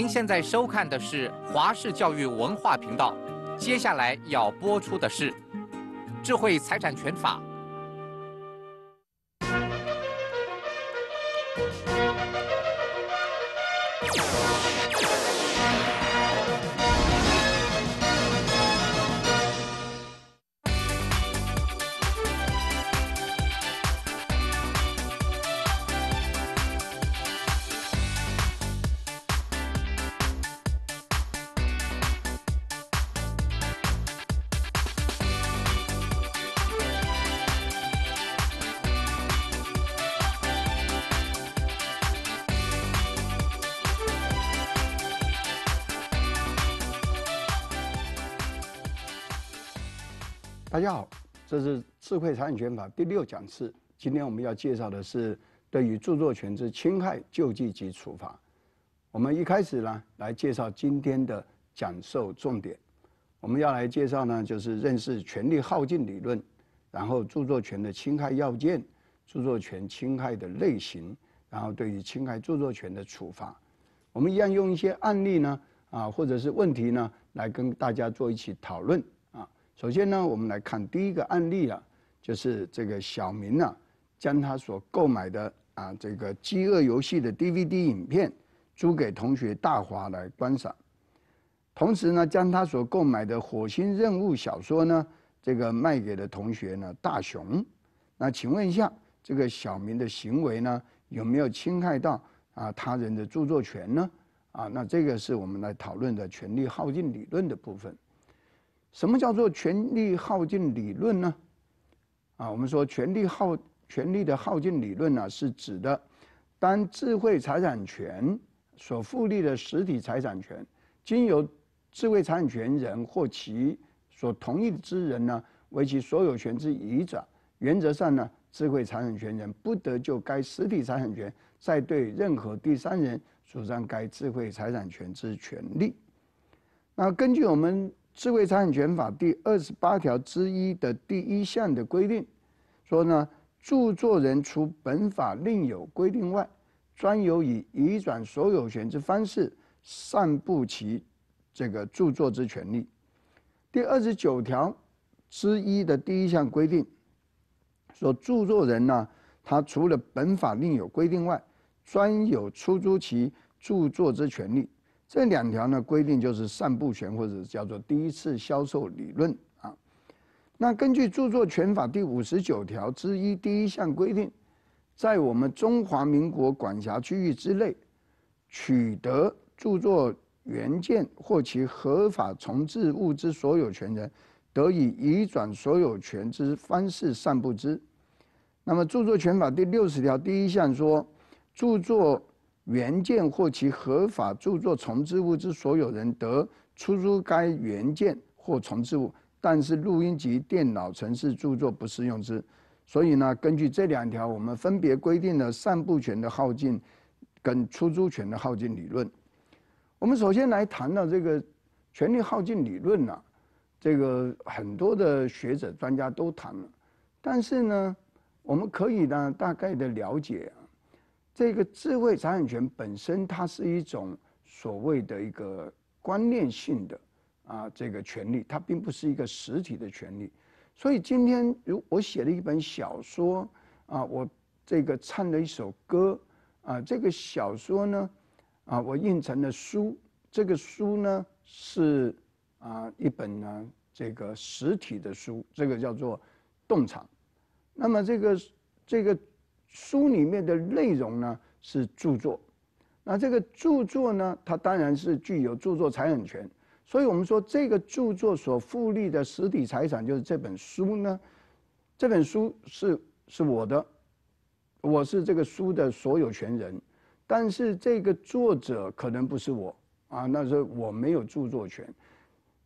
您现在收看的是华视教育文化频道，接下来要播出的是《智慧财产权法》。大家好，这是《智慧产权法》第六讲次。今天我们要介绍的是对于著作权之侵害救济及处罚。我们一开始呢，来介绍今天的讲授重点。我们要来介绍呢，就是认识权利耗尽理论，然后著作权的侵害要件，著作权侵害的类型，然后对于侵害著作权的处罚。我们一样用一些案例呢，啊，或者是问题呢，来跟大家做一起讨论。首先呢，我们来看第一个案例啊，就是这个小明呢，将他所购买的啊这个《饥饿游戏》的 DVD 影片租给同学大华来观赏，同时呢，将他所购买的《火星任务》小说呢，这个卖给了同学呢大雄。那请问一下，这个小明的行为呢，有没有侵害到啊他人的著作权呢？啊，那这个是我们来讨论的权利耗尽理论的部分。什么叫做权利耗尽理论呢？啊，我们说权利耗、权利的耗尽理论呢，是指的，当智慧财产权所复利的实体财产权经由智慧财产权人或其所同意之人呢，为其所有权之移转，原则上呢，智慧财产权人不得就该实体财产权再对任何第三人主张该智慧财产权之权利。那根据我们。《智慧产权法》第二十八条之一的第一项的规定，说呢，著作人除本法另有规定外，专有以移转所有权之方式散布其这个著作之权利。第二十九条之一的第一项规定，说著作人呢，他除了本法另有规定外，专有出租其著作之权利。这两条呢规定就是散布权或者叫做第一次销售理论啊。那根据著作权法第五十九条之一第一项规定，在我们中华民国管辖区域之内取得著作原件或其合法重置物之所有权人，得以移转所有权之方式散布之。那么著作权法第六十条第一项说，著作。原件或其合法著作重置物之所有人得出租该原件或重置物，但是录音及电脑程式著作不适用之。所以呢，根据这两条，我们分别规定了散布权的耗尽跟出租权的耗尽理论。我们首先来谈到这个权利耗尽理论呢，这个很多的学者专家都谈了，但是呢，我们可以呢大概的了解。这个智慧财产权本身，它是一种所谓的一个观念性的啊，这个权利，它并不是一个实体的权利。所以今天，如我写了一本小说啊，我这个唱了一首歌啊，这个小说呢啊，我印成了书，这个书呢是啊一本呢这个实体的书，这个叫做《洞藏》。那么这个这个。书里面的内容呢是著作，那这个著作呢，它当然是具有著作财产权，所以我们说这个著作所复立的实体财产就是这本书呢，这本书是是我的，我是这个书的所有权人，但是这个作者可能不是我啊，那是我没有著作权。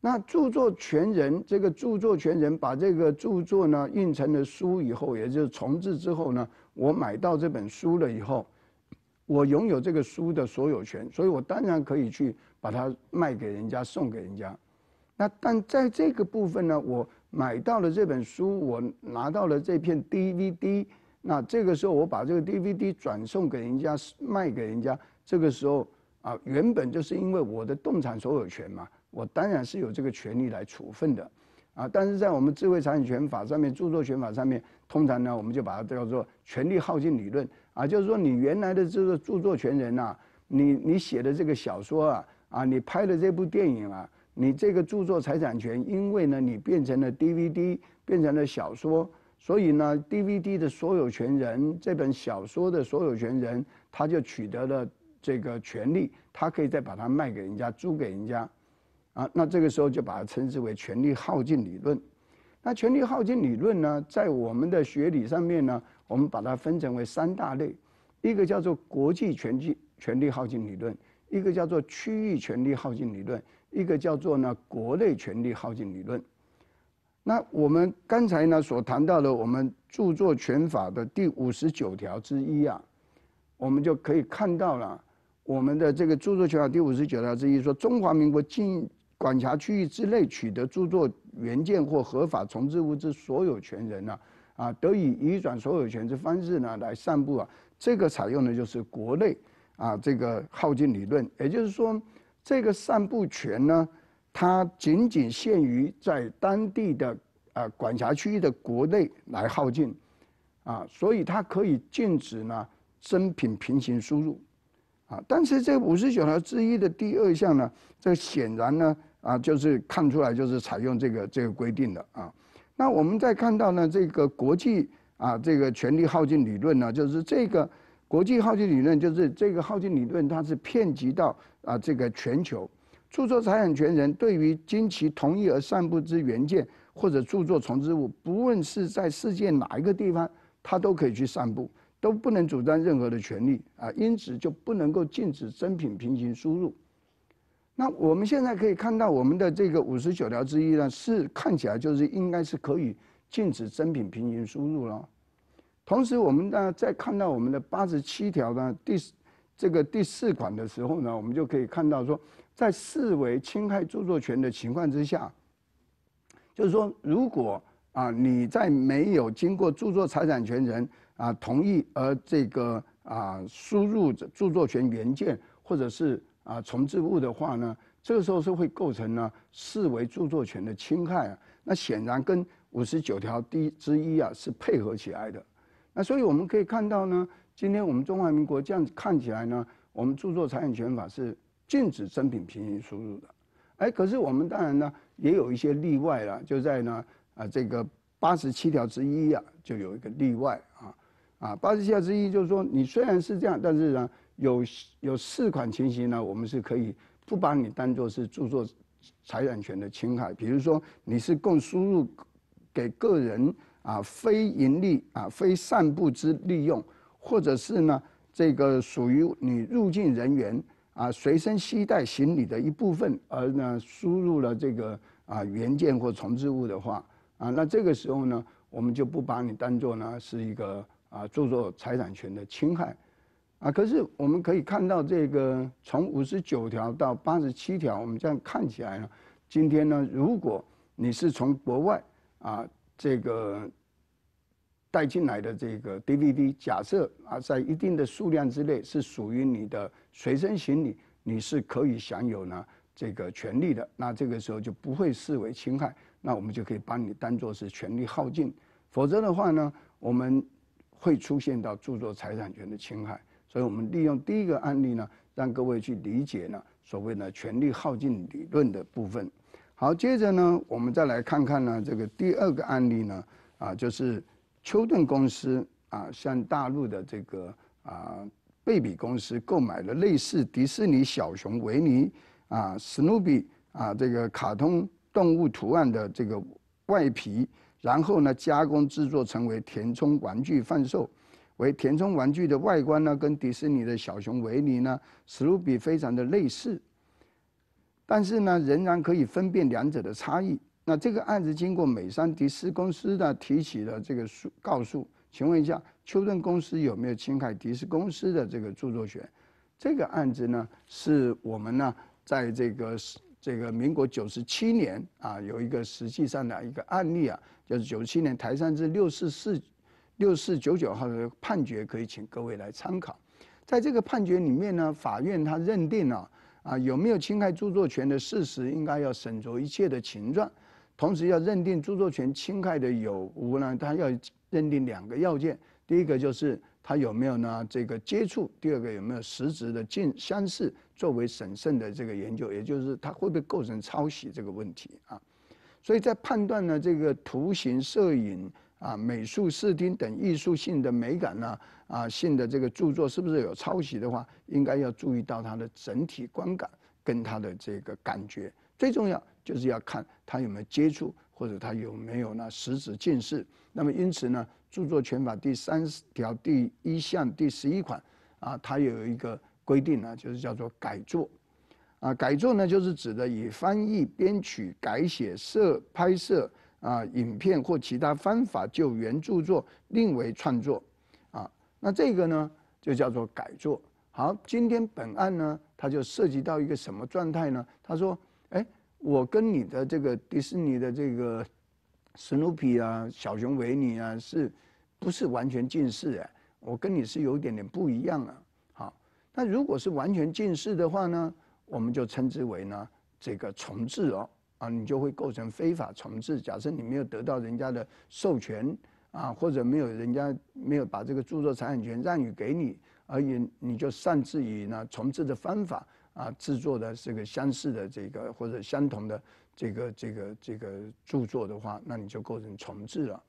那著作权人，这个著作权人把这个著作呢印成了书以后，也就是重置之后呢，我买到这本书了以后，我拥有这个书的所有权，所以我当然可以去把它卖给人家、送给人家。那但在这个部分呢，我买到了这本书，我拿到了这片 DVD，那这个时候我把这个 DVD 转送给人家、卖给人家，这个时候啊，原本就是因为我的动产所有权嘛。我当然是有这个权利来处分的，啊，但是在我们智慧产权法上面，著作权法上面，通常呢，我们就把它叫做权利耗尽理论，啊，就是说你原来的这个著作权人呐，你你写的这个小说啊，啊，你拍的这部电影啊，你这个著作财产权，因为呢你变成了 DVD，变成了小说，所以呢 DVD 的所有权人，这本小说的所有权人，他就取得了这个权利，他可以再把它卖给人家，租给人家。啊，那这个时候就把它称之为权力耗尽理论。那权力耗尽理论呢，在我们的学理上面呢，我们把它分成为三大类，一个叫做国际权力权力耗尽理论，一个叫做区域权力耗尽理论，一个叫做呢国内权力耗尽理论。那我们刚才呢所谈到的，我们著作权法的第五十九条之一啊，我们就可以看到了，我们的这个著作权法第五十九条之一说，中华民国进管辖区域之内取得著作原件或合法重置物之所有权人呢，啊，得以移转所有权之方式呢来散布啊，这个采用的就是国内啊这个耗尽理论，也就是说这个散布权呢，它仅仅限于在当地的啊管辖区域的国内来耗尽啊，所以它可以禁止呢真品平行输入啊，但是这五十九条之一的第二项呢，这显然呢。啊，就是看出来就是采用这个这个规定的啊。那我们再看到呢，这个国际啊，这个权利耗尽理论呢，就是这个国际耗尽理论，就是这个耗尽理论，它是遍及到啊这个全球。著作财产权人对于经其同意而散布之原件或者著作重之物，不论是在世界哪一个地方，他都可以去散布，都不能主张任何的权利啊。因此就不能够禁止真品平行输入。那我们现在可以看到，我们的这个五十九条之一呢，是看起来就是应该是可以禁止真品平行输入了。同时，我们呢在看到我们的八十七条呢第这个第四款的时候呢，我们就可以看到说，在视为侵害著作权的情况之下，就是说，如果啊你在没有经过著作财产权人啊同意而这个啊输入着著作权原件或者是。啊，重置物的话呢，这个时候是会构成呢视为著作权的侵害啊。那显然跟五十九条第之一啊是配合起来的。那所以我们可以看到呢，今天我们中华民国这样子看起来呢，我们著作财产权法是禁止真品平行输入的。哎，可是我们当然呢也有一些例外了，就在呢啊这个八十七条之一啊，就有一个例外啊啊八十七条之一就是说，你虽然是这样，但是呢。有有四款情形呢，我们是可以不把你当做是著作财产权的侵害。比如说你是供输入给个人啊，非盈利啊，非散布之利用，或者是呢，这个属于你入境人员啊随身携带行李的一部分而呢输入了这个啊原件或重置物的话啊，那这个时候呢，我们就不把你当做呢是一个啊著作财产权的侵害。啊，可是我们可以看到这个从五十九条到八十七条，我们这样看起来呢，今天呢，如果你是从国外啊这个带进来的这个 DVD，假设啊在一定的数量之内是属于你的随身行李，你是可以享有呢这个权利的，那这个时候就不会视为侵害，那我们就可以把你当做是权利耗尽，否则的话呢，我们会出现到著作财产权的侵害。所以我们利用第一个案例呢，让各位去理解呢所谓的权力耗尽理论的部分。好，接着呢，我们再来看看呢这个第二个案例呢，啊，就是丘顿公司啊向大陆的这个啊贝比公司购买了类似迪士尼小熊维尼啊史努比啊这个卡通动物图案的这个外皮，然后呢加工制作成为填充玩具贩售。为填充玩具的外观呢，跟迪士尼的小熊维尼呢、史努比非常的类似，但是呢，仍然可以分辨两者的差异。那这个案子经过美商迪斯公司的提起了这个诉告诉，请问一下，丘顿公司有没有侵害迪斯公司的这个著作权？这个案子呢，是我们呢在这个这个民国九十七年啊，有一个实际上的一个案例啊，就是九十七年台山至六四四。六四九九号的判决可以请各位来参考，在这个判决里面呢，法院他认定了啊有没有侵害著作权的事实，应该要审酌一切的情状，同时要认定著作权侵害的有无呢？他要认定两个要件，第一个就是他有没有呢这个接触，第二个有没有实质的近相似作为审慎的这个研究，也就是他会不会构成抄袭这个问题啊？所以在判断呢这个图形摄影。啊，美术、视听等艺术性的美感呢？啊，性的这个著作是不是有抄袭的话，应该要注意到它的整体观感跟它的这个感觉。最重要就是要看它有没有接触或者它有没有那实质近似。那么因此呢，《著作权法》第三十条第一项第十一款啊，它有一个规定呢，就是叫做改作。啊，改作呢，就是指的以翻译、编曲、改写、摄拍摄。啊，影片或其他方法就原著作另为创作，啊，那这个呢就叫做改作。好，今天本案呢，它就涉及到一个什么状态呢？他说，哎，我跟你的这个迪士尼的这个史努比啊、小熊维尼啊，是不是完全近似？哎，我跟你是有一点点不一样啊。好，那如果是完全近似的话呢，我们就称之为呢这个重置哦。啊，你就会构成非法重置。假设你没有得到人家的授权啊，或者没有人家没有把这个著作财产权让与给你，而且你就擅自以呢重置的方法啊制作的这个相似的这个或者相同的这个这个这个著作的话，那你就构成重置了。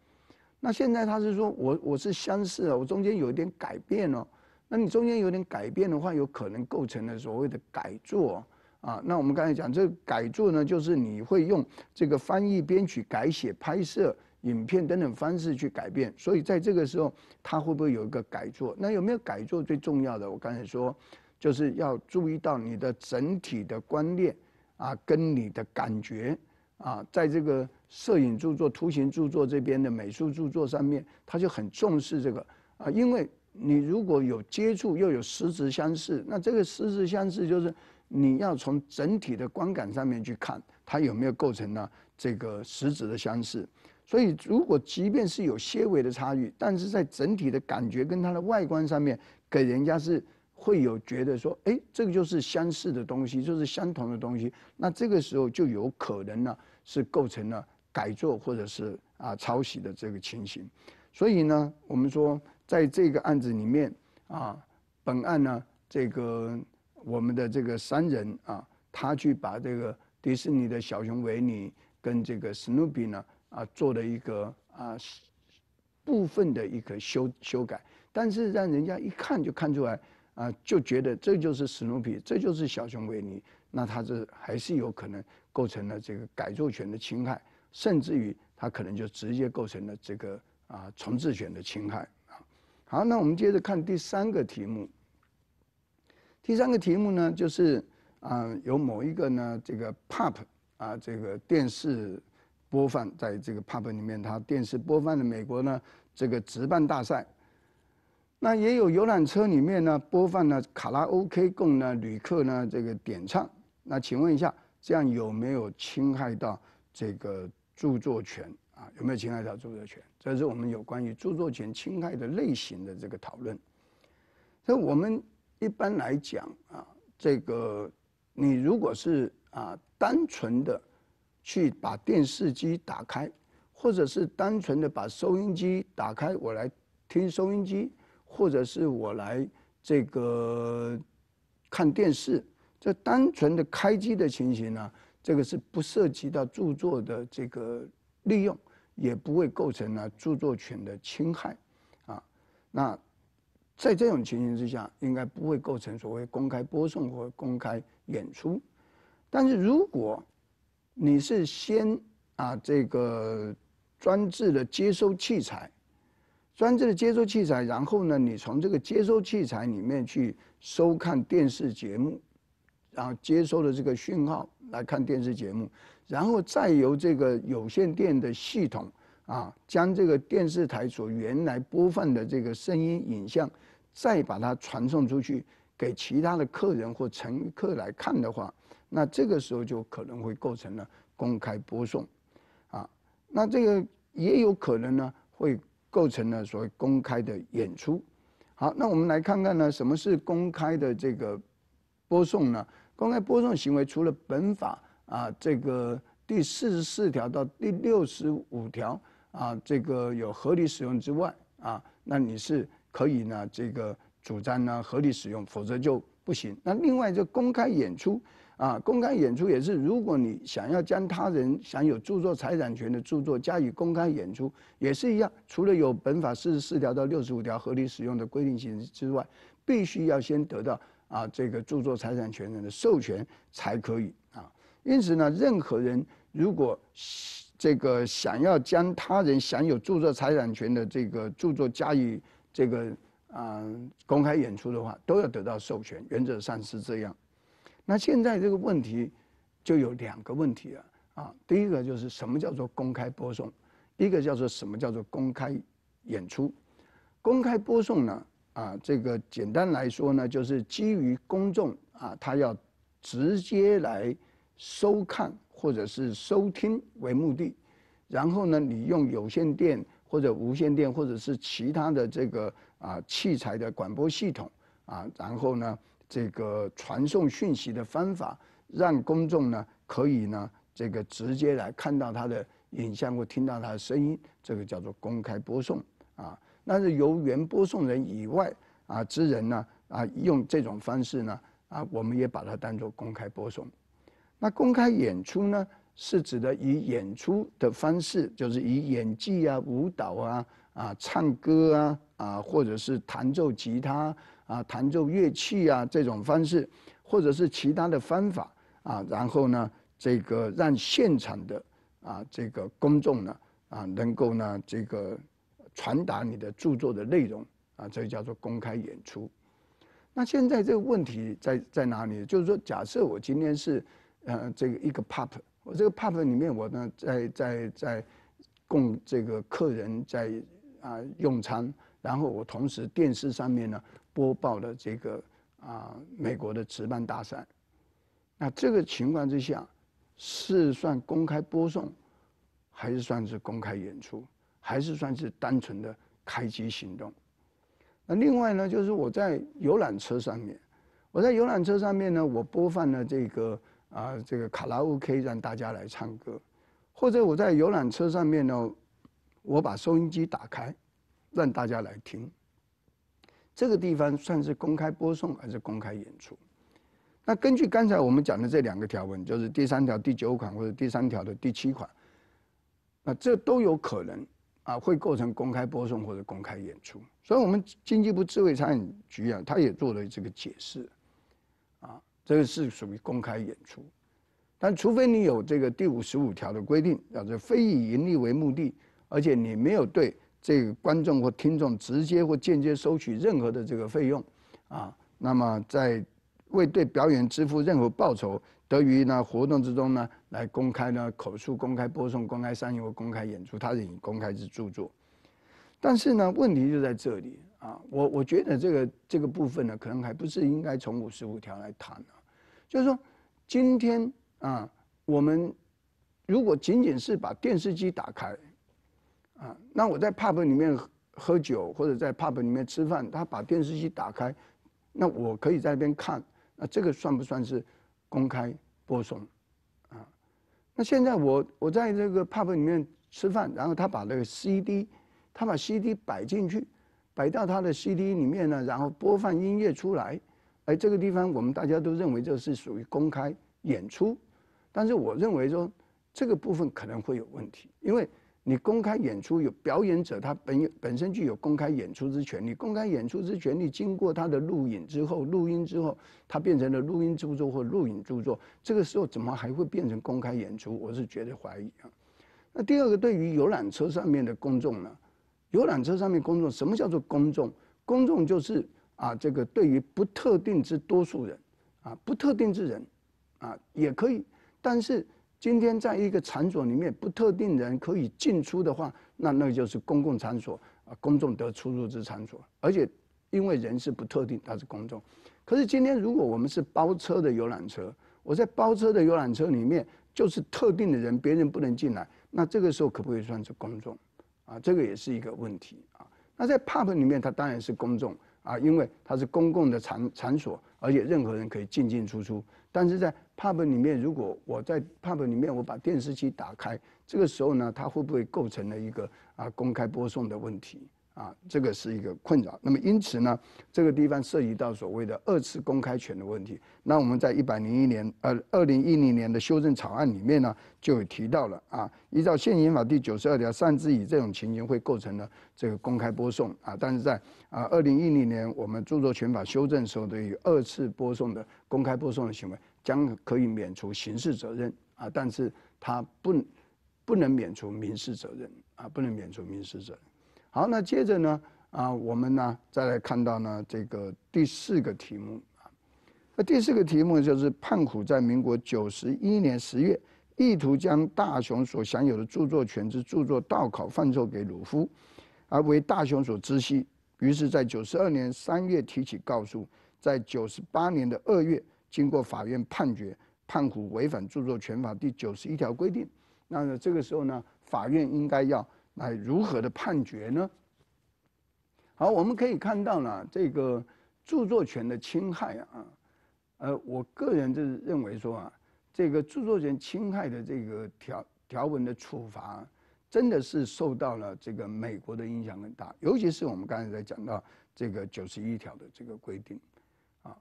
那现在他是说我我是相似啊，我中间有一点改变哦。那你中间有点改变的话，有可能构成了所谓的改作。啊，那我们刚才讲这改作呢，就是你会用这个翻译、编曲、改写、拍摄影片等等方式去改变。所以在这个时候，它会不会有一个改作？那有没有改作？最重要的，我刚才说，就是要注意到你的整体的观念啊，跟你的感觉啊，在这个摄影著作、图形著作这边的美术著作上面，他就很重视这个啊，因为你如果有接触，又有实质相似，那这个实质相似就是。你要从整体的观感上面去看，它有没有构成了这个实质的相似。所以，如果即便是有些微的差异，但是在整体的感觉跟它的外观上面，给人家是会有觉得说，哎，这个就是相似的东西，就是相同的东西。那这个时候就有可能呢，是构成了改作或者是啊抄袭的这个情形。所以呢，我们说在这个案子里面啊，本案呢这个。我们的这个三人啊，他去把这个迪士尼的小熊维尼跟这个史努比呢啊做了一个啊部分的一个修修改，但是让人家一看就看出来啊，就觉得这就是史努比，这就是小熊维尼，那他这还是有可能构成了这个改作权的侵害，甚至于他可能就直接构成了这个啊重置权的侵害啊。好，那我们接着看第三个题目。第三个题目呢，就是啊，有某一个呢，这个 pub 啊，这个电视播放在这个 pub 里面，它电视播放的美国呢，这个直棒大赛。那也有游览车里面呢，播放呢卡拉 OK 供呢旅客呢这个点唱。那请问一下，这样有没有侵害到这个著作权啊？有没有侵害到著作权？这是我们有关于著作权侵害的类型的这个讨论。所以我们。一般来讲，啊，这个你如果是啊单纯的去把电视机打开，或者是单纯的把收音机打开，我来听收音机，或者是我来这个看电视，这单纯的开机的情形呢，这个是不涉及到著作的这个利用，也不会构成呢著作权的侵害，啊，那。在这种情形之下，应该不会构成所谓公开播送或公开演出。但是，如果你是先啊这个专制的接收器材，专制的接收器材，然后呢，你从这个接收器材里面去收看电视节目，然后接收的这个讯号来看电视节目，然后再由这个有线电的系统啊，将这个电视台所原来播放的这个声音影像。再把它传送出去给其他的客人或乘客来看的话，那这个时候就可能会构成了公开播送，啊，那这个也有可能呢会构成了所谓公开的演出。好，那我们来看看呢什么是公开的这个播送呢？公开播送行为除了本法啊这个第四十四条到第六十五条啊这个有合理使用之外啊，那你是。可以呢，这个主张呢合理使用，否则就不行。那另外就公开演出啊，公开演出也是，如果你想要将他人享有著作财产权的著作加以公开演出，也是一样，除了有本法四十四条到六十五条合理使用的规定形式之外，必须要先得到啊这个著作财产权人的授权才可以啊。因此呢，任何人如果这个想要将他人享有著作财产权的这个著作加以这个啊，公开演出的话，都要得到授权，原则上是这样。那现在这个问题就有两个问题了啊，第一个就是什么叫做公开播送，一个叫做什么叫做公开演出。公开播送呢，啊，这个简单来说呢，就是基于公众啊，他要直接来收看或者是收听为目的，然后呢，你用有线电。或者无线电，或者是其他的这个啊器材的广播系统啊，然后呢，这个传送讯息的方法，让公众呢可以呢这个直接来看到它的影像或听到它的声音，这个叫做公开播送啊。但是由原播送人以外啊之人呢啊用这种方式呢啊，我们也把它当做公开播送。那公开演出呢？是指的以演出的方式，就是以演技啊、舞蹈啊、啊唱歌啊、啊或者是弹奏吉他啊、弹奏乐器啊这种方式，或者是其他的方法啊，然后呢，这个让现场的啊这个公众呢啊能够呢这个传达你的著作的内容啊，这叫做公开演出。那现在这个问题在在哪里？就是说，假设我今天是呃这个一个 pop。我这个 pub 里面，我呢在在在供这个客人在啊用餐，然后我同时电视上面呢播报了这个啊美国的值棒大赛。那这个情况之下是算公开播送，还是算是公开演出，还是算是单纯的开机行动？那另外呢，就是我在游览车上面，我在游览车上面呢，我播放了这个。啊，这个卡拉 OK 让大家来唱歌，或者我在游览车上面呢，我把收音机打开，让大家来听。这个地方算是公开播送还是公开演出？那根据刚才我们讲的这两个条文，就是第三条第九款或者第三条的第七款，那这都有可能啊，会构成公开播送或者公开演出。所以，我们经济部智慧餐饮局啊，他也做了这个解释。这个是属于公开演出，但除非你有这个第五十五条的规定，表示非以盈利为目的，而且你没有对这个观众或听众直接或间接收取任何的这个费用，啊，那么在未对表演支付任何报酬得于呢活动之中呢，来公开呢口述、公开播送、公开上映或公开演出，它是以公开之著作。但是呢，问题就在这里。啊，我我觉得这个这个部分呢，可能还不是应该从五十五条来谈啊，就是说，今天啊，我们如果仅仅是把电视机打开啊，那我在 pub 里面喝酒或者在 pub 里面吃饭，他把电视机打开，那我可以在那边看，那这个算不算是公开播送啊？那现在我我在这个 pub 里面吃饭，然后他把那个 CD，他把 CD 摆进去。摆到他的 CD 里面呢，然后播放音乐出来。哎，这个地方我们大家都认为这是属于公开演出，但是我认为说这个部分可能会有问题，因为你公开演出有表演者，他本本身具有公开演出之权利。公开演出之权利经过他的录影之后、录音之后，他变成了录音著作或录影著作。这个时候怎么还会变成公开演出？我是觉得怀疑啊。那第二个，对于游览车上面的公众呢？游览车上面公众，什么叫做公众？公众就是啊，这个对于不特定之多数人，啊不特定之人，啊也可以。但是今天在一个场所里面，不特定人可以进出的话，那那就是公共场所啊，公众的出入之场所。而且因为人是不特定，它是公众。可是今天如果我们是包车的游览车，我在包车的游览车里面就是特定的人，别人不能进来，那这个时候可不可以算是公众？啊，这个也是一个问题啊。那在 pub 里面，它当然是公众啊，因为它是公共的场场所，而且任何人可以进进出出。但是在 pub 里面，如果我在 pub 里面我把电视机打开，这个时候呢，它会不会构成了一个啊公开播送的问题？啊，这个是一个困扰。那么因此呢，这个地方涉及到所谓的二次公开权的问题。那我们在一百零一年，呃，二零一零年的修正草案里面呢，就有提到了啊，依照现行法第九十二条，擅自以这种情形会构成了这个公开播送啊。但是在啊，二零一零年我们著作权法修正时候，对于二次播送的公开播送的行为，将可以免除刑事责任啊，但是它不不能免除民事责任啊，不能免除民事责任。好，那接着呢？啊，我们呢再来看到呢这个第四个题目啊。那第四个题目就是：判虎在民国九十一年十月，意图将大雄所享有的著作权之著作盗考贩售给鲁夫，而为大雄所知悉。于是，在九十二年三月提起告诉，在九十八年的二月，经过法院判决，判虎违反著作权法第九十一条规定。那这个时候呢，法院应该要。来如何的判决呢？好，我们可以看到呢，这个著作权的侵害啊，呃，我个人就是认为说啊，这个著作权侵害的这个条条文的处罚，真的是受到了这个美国的影响很大，尤其是我们刚才在讲到这个九十一条的这个规定，啊，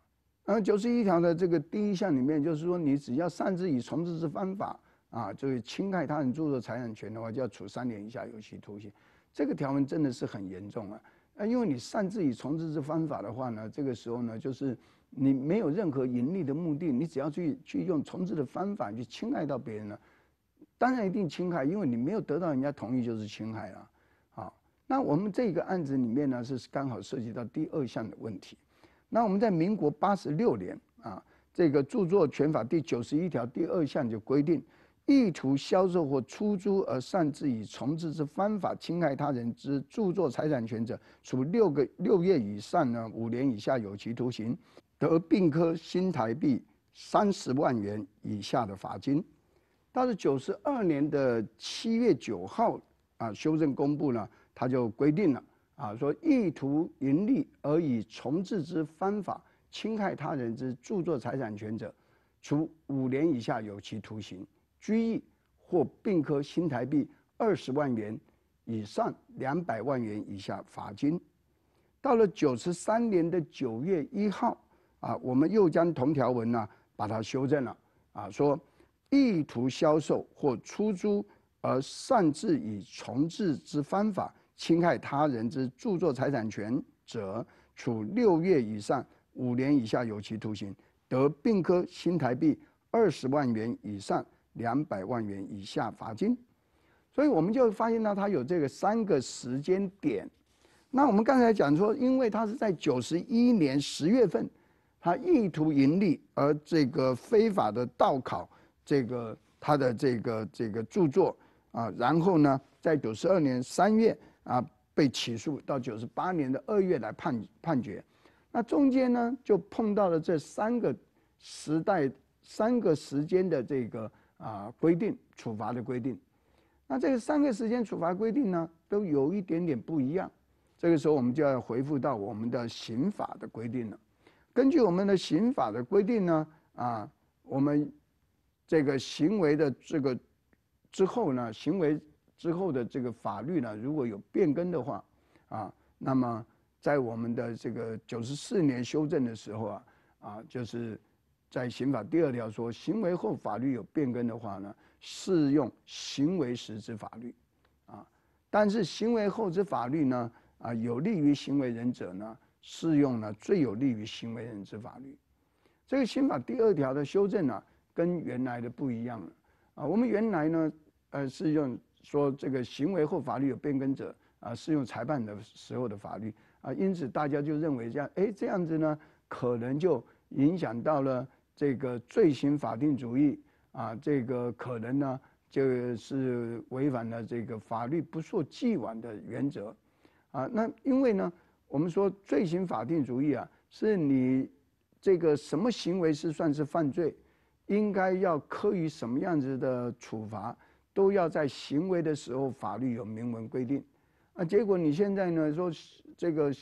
呃，九十一条的这个第一项里面就是说，你只要擅自以重事之方法。啊，就是侵害他人著作财产权的话，就要处三年以下有期徒刑。这个条文真的是很严重啊！啊，因为你擅自以重置之方法的话呢，这个时候呢，就是你没有任何盈利的目的，你只要去去用重置的方法去侵害到别人了，当然一定侵害，因为你没有得到人家同意就是侵害了。啊，那我们这个案子里面呢，是刚好涉及到第二项的问题。那我们在民国八十六年啊，这个著作权法第九十一条第二项就规定。意图销售或出租而擅自以重置之方法侵害他人之著作财产权者，处六个六月以上呢五年以下有期徒刑，得并科新台币三十万元以下的罚金。但是九十二年的七月九号啊修正公布呢，他就规定了啊说意图盈利而以重置之方法侵害他人之著作财产权者，处五年以下有期徒刑。拘役或并科新台币二十万元以上两百万元以下罚金。到了九十三年的九月一号，啊，我们又将同条文呢把它修正了，啊，说意图销售或出租而擅自以重置之方法侵害他人之著作财产权者，处六月以上五年以下有期徒刑，得并科新台币二十万元以上。两百万元以下罚金，所以我们就发现呢，他有这个三个时间点。那我们刚才讲说，因为他是在九十一年十月份，他意图盈利而这个非法的盗考这个他的这个这个著作啊，然后呢，在九十二年三月啊被起诉，到九十八年的二月来判判决，那中间呢就碰到了这三个时代三个时间的这个。啊，规定处罚的规定，那这个三个时间处罚规定呢，都有一点点不一样。这个时候，我们就要回复到我们的刑法的规定了。根据我们的刑法的规定呢，啊，我们这个行为的这个之后呢，行为之后的这个法律呢，如果有变更的话，啊，那么在我们的这个九十四年修正的时候啊，啊，就是。在刑法第二条说，行为后法律有变更的话呢，适用行为时之法律，啊，但是行为后之法律呢，啊有利于行为人者呢，适用呢最有利于行为人之法律。这个刑法第二条的修正呢，跟原来的不一样了啊。我们原来呢，呃，是用说这个行为后法律有变更者啊，适用裁判的时候的法律啊，因此大家就认为这样，哎，这样子呢，可能就影响到了。这个罪行法定主义啊，这个可能呢，就是违反了这个法律不溯既往的原则，啊，那因为呢，我们说罪行法定主义啊，是你这个什么行为是算是犯罪，应该要科于什么样子的处罚，都要在行为的时候法律有明文规定，啊，结果你现在呢说这个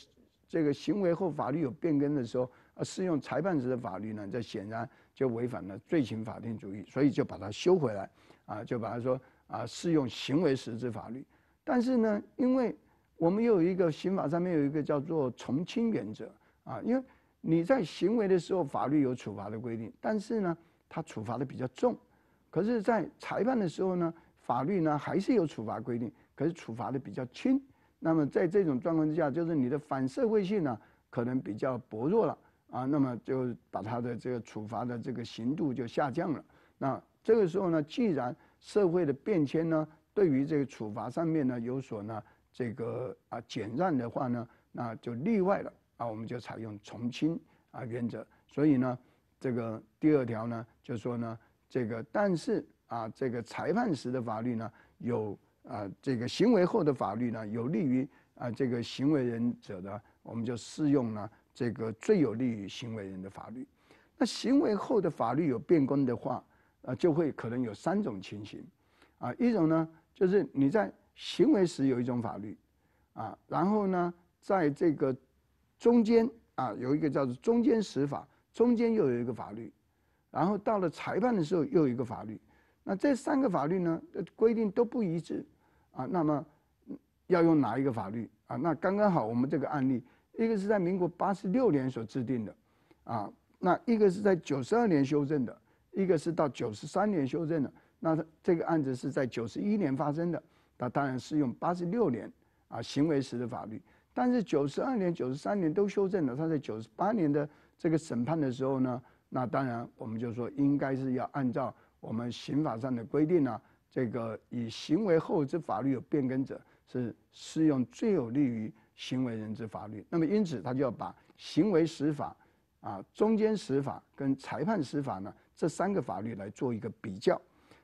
这个行为后法律有变更的时候。啊，适用裁判时的法律呢，这显然就违反了罪行法定主义，所以就把它修回来，啊，就把它说啊，适用行为实质法律。但是呢，因为我们又有一个刑法上面有一个叫做从轻原则，啊，因为你在行为的时候法律有处罚的规定，但是呢，它处罚的比较重。可是，在裁判的时候呢，法律呢还是有处罚规定，可是处罚的比较轻。那么，在这种状况之下，就是你的反社会性呢，可能比较薄弱了。啊，那么就把他的这个处罚的这个刑度就下降了。那这个时候呢，既然社会的变迁呢，对于这个处罚上面呢有所呢这个啊减让的话呢，那就例外了啊，我们就采用从轻啊原则。所以呢，这个第二条呢，就说呢，这个但是啊，这个裁判时的法律呢有啊，这个行为后的法律呢有利于啊这个行为人者呢，我们就适用呢。这个最有利于行为人的法律，那行为后的法律有变更的话，呃，就会可能有三种情形，啊，一种呢就是你在行为时有一种法律，啊，然后呢在这个中间啊有一个叫做中间时法，中间又有一个法律，然后到了裁判的时候又有一个法律，那这三个法律呢的规定都不一致，啊，那么要用哪一个法律啊？那刚刚好我们这个案例。一个是在民国八十六年所制定的，啊，那一个是在九十二年修正的，一个是到九十三年修正的，那这个案子是在九十一年发生的，那当然适用八十六年啊行为时的法律，但是九十二年、九十三年都修正了，他在九十八年的这个审判的时候呢，那当然我们就说应该是要按照我们刑法上的规定啊，这个以行为后之法律有变更者，是适用最有利于。行为人之法律，那么因此他就要把行为司法、啊中间司法跟裁判司法呢这三个法律来做一个比较。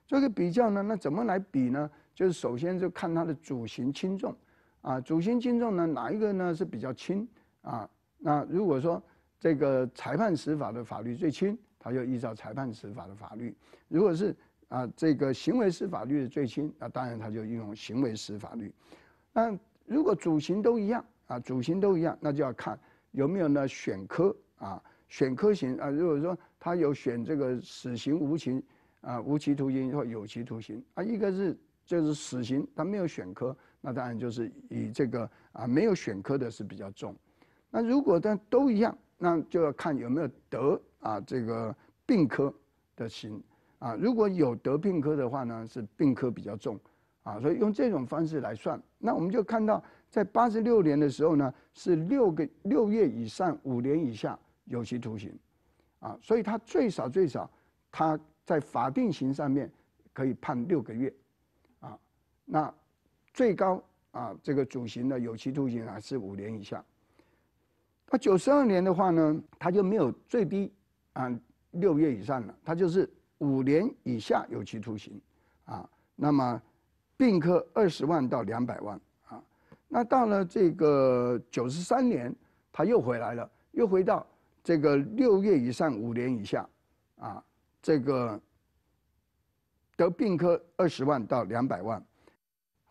做个比较呢，那怎么来比呢？就是首先就看它的主刑轻重，啊主刑轻重呢，哪一个呢是比较轻？啊，那如果说这个裁判司法的法律最轻，他就依照裁判司法的法律；如果是啊这个行为司法律的最轻，那当然他就运用行为司法律。那如果主刑都一样啊，主刑都一样，那就要看有没有呢选科啊，选科刑啊。如果说他有选这个死刑、无刑啊、无期徒刑或有期徒刑啊，一个是就是死刑，他没有选科，那当然就是以这个啊没有选科的是比较重。那如果呢都一样，那就要看有没有得啊这个病科的刑啊，如果有得病科的话呢，是病科比较重。啊，所以用这种方式来算，那我们就看到，在八十六年的时候呢，是六个六月以上五年以下有期徒刑，啊，所以他最少最少，他在法定刑上面可以判六个月，啊，那最高啊，这个主刑的有期徒刑啊是五年以下。那九十二年的话呢，他就没有最低啊六月以上了，他就是五年以下有期徒刑，啊，那么。病科二十万到两百万啊，那到了这个九十三年，他又回来了，又回到这个六月以上五年以下，啊，这个得病科二十万到两百万，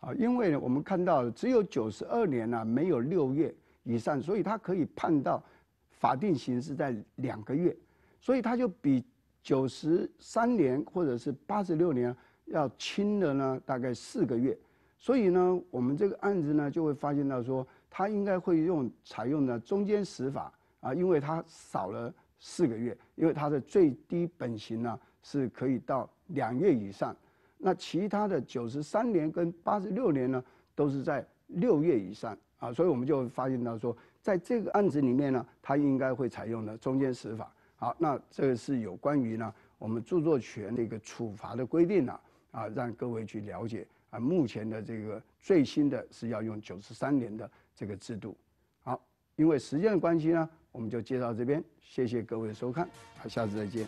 啊，因为呢我们看到只有九十二年呢没有六月以上，所以他可以判到法定刑是在两个月，所以他就比九十三年或者是八十六年。要轻的呢，大概四个月，所以呢，我们这个案子呢就会发现到说，他应该会用采用呢中间死法啊，因为他少了四个月，因为他的最低本刑呢是可以到两月以上，那其他的九十三年跟八十六年呢都是在六月以上啊，所以我们就发现到说，在这个案子里面呢，他应该会采用呢中间死法。好，那这个是有关于呢我们著作权的一个处罚的规定了。啊，让各位去了解啊，目前的这个最新的是要用九十三年的这个制度。好，因为时间的关系呢，我们就介绍这边，谢谢各位收看，啊，下次再见。